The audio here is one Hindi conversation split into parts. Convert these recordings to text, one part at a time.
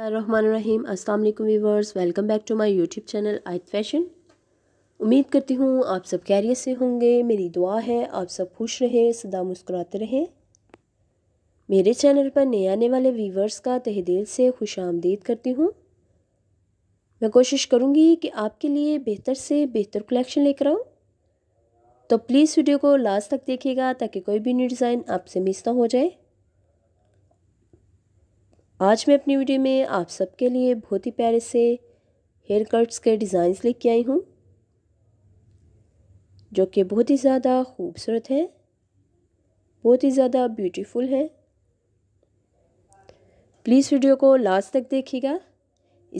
रहीम अस्सलाम वालेकुम viewers welcome back to my YouTube channel Ayat fashion उम्मीद करती हूँ आप सब कैरियर से होंगे मेरी दुआ है आप सब खुश रहें सदा मुस्कुराते रहें मेरे चैनल पर नए आने वाले वीवर्स का तहे दिल से खुश आमदीद करती हूँ मैं कोशिश करूँगी कि आपके लिए बेहतर से बेहतर कलेक्शन लेकर आऊँ तो प्लीज़ वीडियो को लास्ट तक देखिएगा ताकि कोई भी न्यू डिज़ाइन आपसे मिस ना हो जाए आज मैं अपनी वीडियो में आप सबके लिए बहुत ही प्यारे से हेयर कट्स के डिज़ाइंस लेके आई हूँ जो कि बहुत ही ज़्यादा खूबसूरत हैं बहुत ही ज़्यादा ब्यूटीफुल हैं प्लीज़ वीडियो को लास्ट तक देखिएगा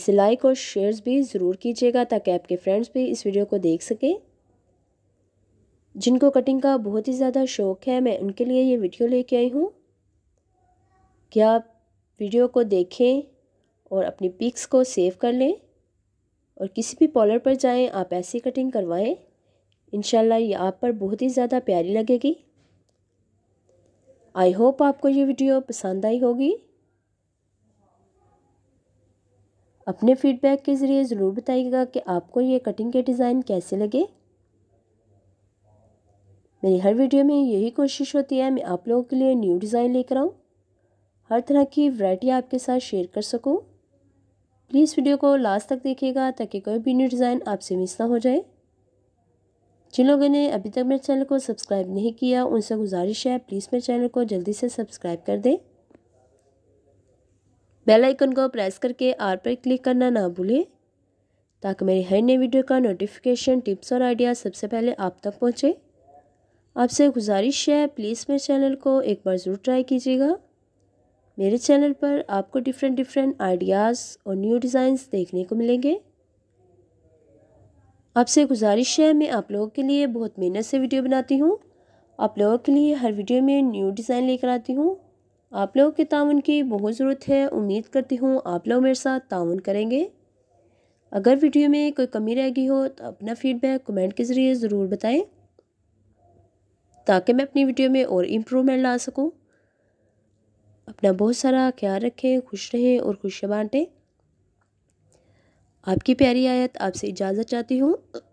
इसे लाइक और शेयर्स भी ज़रूर कीजिएगा ताकि आपके फ्रेंड्स भी इस वीडियो को देख सकें जिनको कटिंग का बहुत ही ज़्यादा शौक़ है मैं उनके लिए ये वीडियो लेके आई हूँ क्या आप वीडियो को देखें और अपनी पिक्स को सेव कर लें और किसी भी पॉलर पर जाएं आप ऐसी कटिंग करवाएं इनशाला ये आप पर बहुत ही ज़्यादा प्यारी लगेगी आई होप आपको ये वीडियो पसंद आई होगी अपने फीडबैक के ज़रिए ज़रूर बताइएगा कि आपको ये कटिंग के डिज़ाइन कैसे लगे मेरी हर वीडियो में यही कोशिश होती है मैं आप लोगों के लिए न्यू डिज़ाइन लेकर आऊँ हर तरह की वैरायटी आपके साथ शेयर कर सकूं प्लीज़ वीडियो को लास्ट तक देखिएगा ताकि कोई भी न्यू डिज़ाइन आपसे मिस ना हो जाए जिन लोगों ने अभी तक मेरे चैनल को सब्सक्राइब नहीं किया उनसे गुजारिश है प्लीज़ मेरे चैनल को जल्दी से सब्सक्राइब कर दें बेल आइकन को प्रेस करके आर पर क्लिक करना ना भूलें ताकि मेरी हर नई वीडियो का नोटिफिकेशन टिप्स और आइडिया सबसे पहले आप तक पहुँचे आपसे गुजारिश है प्लीज़ मेरे चैनल को एक बार ज़रूर ट्राई कीजिएगा मेरे चैनल पर आपको डिफरेंट डिफरेंट आइडियाज़ और न्यू डिज़ाइंस देखने को मिलेंगे आपसे गुजारिश है मैं आप लोगों के लिए बहुत मेहनत से वीडियो बनाती हूँ आप लोगों के लिए हर वीडियो में न्यू डिज़ाइन लेकर आती हूँ आप लोगों के ताउन की बहुत ज़रूरत है उम्मीद करती हूँ आप लोग मेरे साथ ताउन करेंगे अगर वीडियो में कोई कमी रह गई हो तो अपना फीडबैक कमेंट के ज़रिए ज़रूर बताएं ताकि मैं अपनी वीडियो में और इम्प्रूवमेंट ला सकूं अपना बहुत सारा ख्याल रखें खुश रहें और खुशियाँ बाँटें आपकी प्यारी आयत आपसे इजाज़त चाहती हूँ